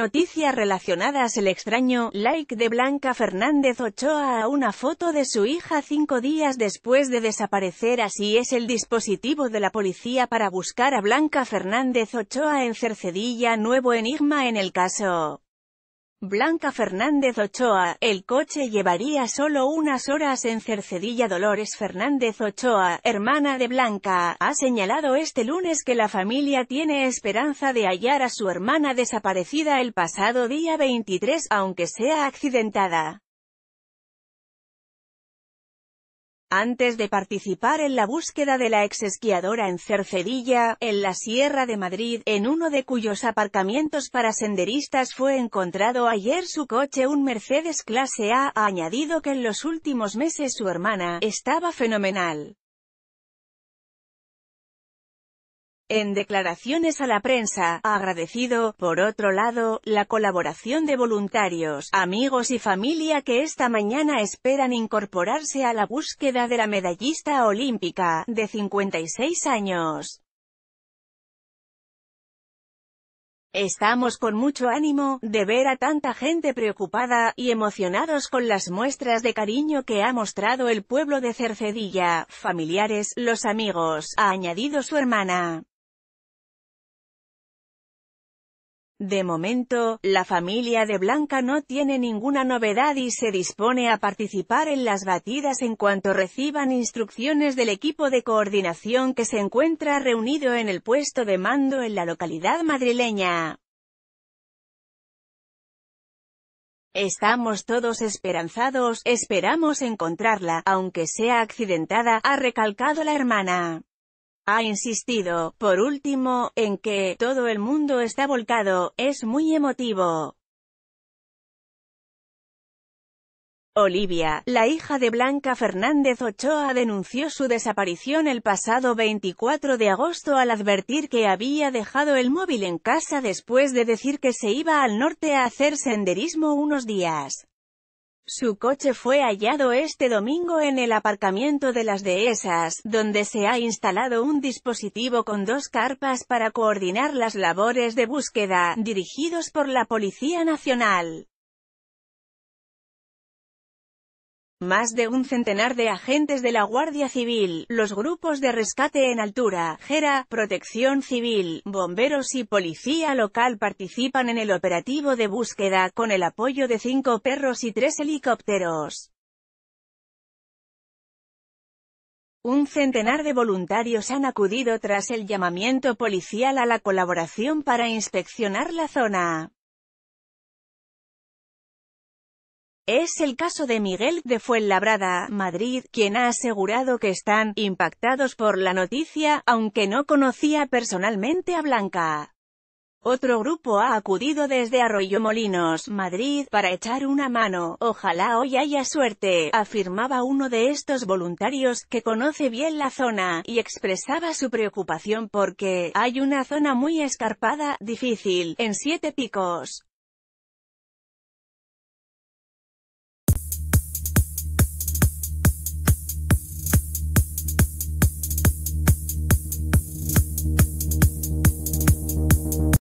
Noticias relacionadas El extraño like de Blanca Fernández Ochoa a una foto de su hija cinco días después de desaparecer Así es el dispositivo de la policía para buscar a Blanca Fernández Ochoa en Cercedilla Nuevo enigma en el caso. Blanca Fernández Ochoa, el coche llevaría solo unas horas en Cercedilla Dolores Fernández Ochoa, hermana de Blanca, ha señalado este lunes que la familia tiene esperanza de hallar a su hermana desaparecida el pasado día 23 aunque sea accidentada. Antes de participar en la búsqueda de la exesquiadora en Cercedilla, en la Sierra de Madrid, en uno de cuyos aparcamientos para senderistas fue encontrado ayer su coche un Mercedes Clase A, ha añadido que en los últimos meses su hermana, estaba fenomenal. En declaraciones a la prensa, ha agradecido, por otro lado, la colaboración de voluntarios, amigos y familia que esta mañana esperan incorporarse a la búsqueda de la medallista olímpica, de 56 años. Estamos con mucho ánimo, de ver a tanta gente preocupada, y emocionados con las muestras de cariño que ha mostrado el pueblo de Cercedilla, familiares, los amigos, ha añadido su hermana. De momento, la familia de Blanca no tiene ninguna novedad y se dispone a participar en las batidas en cuanto reciban instrucciones del equipo de coordinación que se encuentra reunido en el puesto de mando en la localidad madrileña. Estamos todos esperanzados, esperamos encontrarla, aunque sea accidentada, ha recalcado la hermana. Ha insistido, por último, en que todo el mundo está volcado, es muy emotivo. Olivia, la hija de Blanca Fernández Ochoa denunció su desaparición el pasado 24 de agosto al advertir que había dejado el móvil en casa después de decir que se iba al norte a hacer senderismo unos días. Su coche fue hallado este domingo en el aparcamiento de las dehesas, donde se ha instalado un dispositivo con dos carpas para coordinar las labores de búsqueda, dirigidos por la Policía Nacional. Más de un centenar de agentes de la Guardia Civil, los grupos de rescate en altura, Jera, Protección Civil, bomberos y policía local participan en el operativo de búsqueda con el apoyo de cinco perros y tres helicópteros. Un centenar de voluntarios han acudido tras el llamamiento policial a la colaboración para inspeccionar la zona. Es el caso de Miguel de Fuenlabrada, Madrid, quien ha asegurado que están impactados por la noticia, aunque no conocía personalmente a Blanca. Otro grupo ha acudido desde Arroyo Molinos, Madrid, para echar una mano. Ojalá hoy haya suerte, afirmaba uno de estos voluntarios, que conoce bien la zona, y expresaba su preocupación porque hay una zona muy escarpada, difícil, en siete picos.